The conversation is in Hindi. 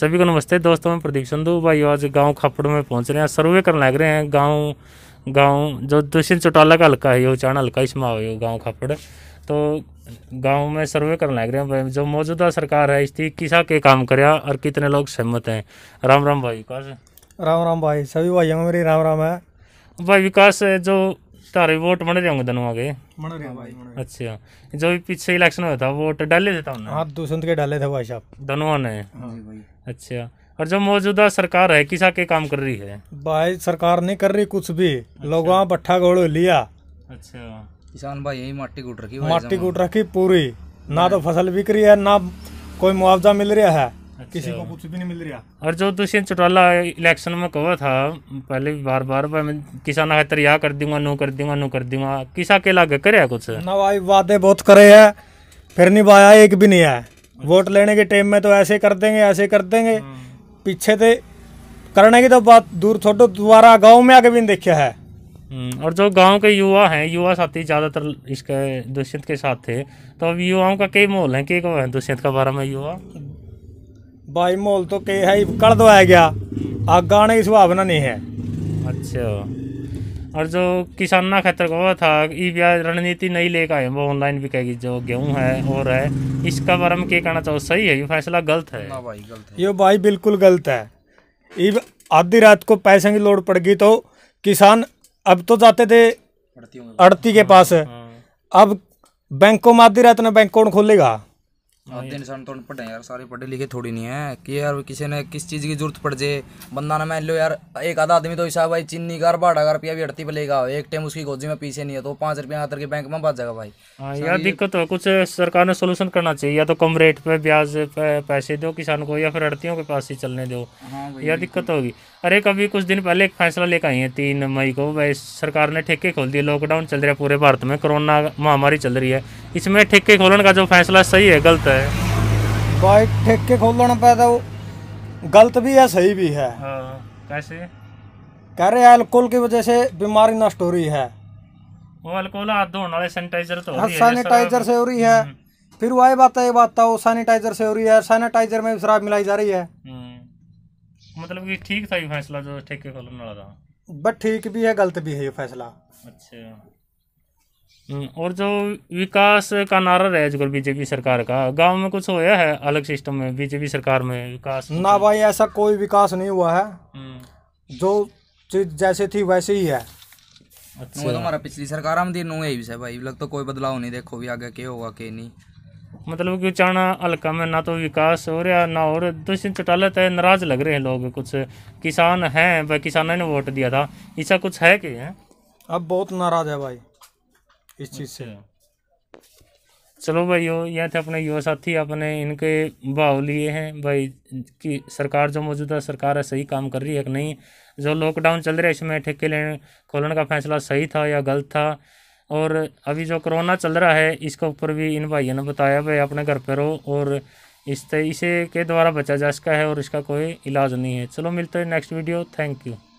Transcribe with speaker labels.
Speaker 1: सभी को नमस्ते दोस्तों मैं प्रदीप संधु भाई आज गांव खापड़ में पहुंच रहे हैं सर्वे कर लग रहे हैं गांव गांव जो दुष्यंत चौटाला का हल्का है ये उचान हल्का इसमें आओ गाँव खापड़ तो गांव में सर्वे करने लग रहे हैं जो मौजूदा सरकार है इसकी किसा के काम कर और कितने लोग सहमत हैं राम राम भाई विकास राम राम भाई सभी भाई मेरी राम राम है भाई विकास जो तारे वोट मण रहे होंगे दोनों आगे मण रहे भाई अच्छा जो भी पीछे इलेक्शन हुआ था वोट डाले थे तुमने हाँ दुष्यंत के डाले थे भाई साहब दोनों ने हाँ अच्छा और जो मौजूदा सरकार है किसा के काम कर रही है भाई सरकार नहीं कर रही
Speaker 2: कुछ भी अच्छा। लोगों भट्ठा गोड़ो लिया अच्छा किसान
Speaker 1: भाई यही माटी कूट रखी माटी कूट रखी
Speaker 2: पूरी ना तो फसल बिक रही है ना कोई मुआवजा मिल रहा है अच्छा। किसी को कुछ भी नहीं मिल रहा
Speaker 1: और जो तुम चौटाला इलेक्शन में कहो था पहले भी बार बार मैं किसान खातर यहाँ कर दूंगा नो कर दूंगा नो कर दूंगा किसा के लागे करे कुछ ना भाई वादे बहुत करे है फिर नहीं निभाया एक भी नहीं है वोट लेने के टाइम में तो ऐसे कर देंगे ऐसे
Speaker 2: कर देंगे हाँ। पीछे थे करने की तो बात दूर छोटो दोबारा गांव में आके भी नहीं
Speaker 1: देखा है हम्म, और जो गांव के युवा हैं युवा साथी ज़्यादातर इसके दुष्यंत के साथ थे तो अब युवाओं का कई मोल है कि दुष्यंत का बारे में युवा भाई माहौल तो कई है कर दो गया आग आने की संभावना नहीं है अच्छा और जो किसाना खतर को था ई रणनीति नहीं लेकर आए वो ऑनलाइन बिकेगी जो गेहूँ है और है इसका बारे में क्या कहना चाहो सही है ये फैसला गलत है ये भाई बिल्कुल गलत है ई आधी रात को पैसे की लोड पड़गी तो
Speaker 2: किसान अब तो जाते थे अड़ती के पास अब बैंकों में आधी रात में बैंक कौन खोलेगा आधे हाँ, इंसान तो पढ़े यार सारे पढ़े लिखे थोड़ी नहीं है कि यार किसी ने किस चीज़ की जरूरत पड़ जाए बंदा ना मैं लो यार एक आधा आदमी तो हिसाब भाई चीनी का बारह हजार रुपया भी हड़ती पड़ेगा एक टाइम उसकी गोजी में पीछे नहीं है तो पाँच रुपया आतर के बैंक में बच जाएगा भाई हाँ, यार
Speaker 1: दिक्कत हो तो कुछ सरकार ने सोल्यूशन करना चाहिए या तो कम रेट पर ब्याज पैसे दो किसान को या फिर हड़तियों के पास ही चलने दो हाँ यार दिक्कत तो होगी अरे कभी कुछ दिन पहले एक फैसला लेकर आई है तीन मई को भाई सरकार ने ठेके खोल दिए लॉकडाउन चल रहा है पूरे भारत में कोरोना महामारी चल रही है इसमें ठेके खोलने का जो फैसला सही है गलत है
Speaker 2: भाई ठेके खोलने पे तो गलत भी है सही भी है
Speaker 1: हाँ, कैसे
Speaker 2: कह रहे अल्कोहल की वजह से बीमारी नष्ट हो रही है
Speaker 1: वो अल्कोहल हाथ धोने वाले सैनिटाइजर तो हाँ, सैनिटाइजर से हो रही
Speaker 2: है हम्म। फिर वो आई बात है ये बात था तो सैनिटाइजर से हो रही है सैनिटाइजर में शराब मिलाई जा रही
Speaker 1: है हम्म। मतलब कि ठीक था ये फैसला जो ठेके खोलने वाला था
Speaker 2: बट ठीक भी है गलत भी है ये
Speaker 1: फैसला अच्छा हम्म, और जो विकास का नारा रह चुका बीजेपी सरकार का गांव में कुछ होया है अलग सिस्टम में बीजेपी सरकार में विकास ना
Speaker 2: भाई ऐसा कोई विकास नहीं हुआ है हम्म। जो चीज जैसे थी वैसे ही है अच्छा वो तो हमारा पिछली सरकार हम दिन हुए ही भाई लग तो कोई बदलाव नहीं देखो भी आगे के होगा के नहीं
Speaker 1: मतलब कि चाणा अलका में ना तो विकास हो रहा ना और दुष्यंत चौटाला तो नाराज लग रहे हैं लोग कुछ किसान हैं भाई किसानों ने वोट दिया था ऐसा कुछ है कि है अब बहुत नाराज है भाई इस चीज़ से अच्छा। चलो भाई यो यह थे अपने युवा साथी अपने इनके भाव लिए हैं भाई कि सरकार जो मौजूदा सरकार है सही काम कर रही है कि नहीं जो लॉकडाउन चल रहा है इसमें ठेके लेने खोलने का फैसला सही था या गलत था और अभी जो कोरोना चल रहा है इसके ऊपर भी इन भाइयों ने बताया भाई अपने घर पर रहो और इस इसे के द्वारा बचा जा सका है और इसका कोई इलाज नहीं है चलो मिलते हैं नेक्स्ट वीडियो थैंक यू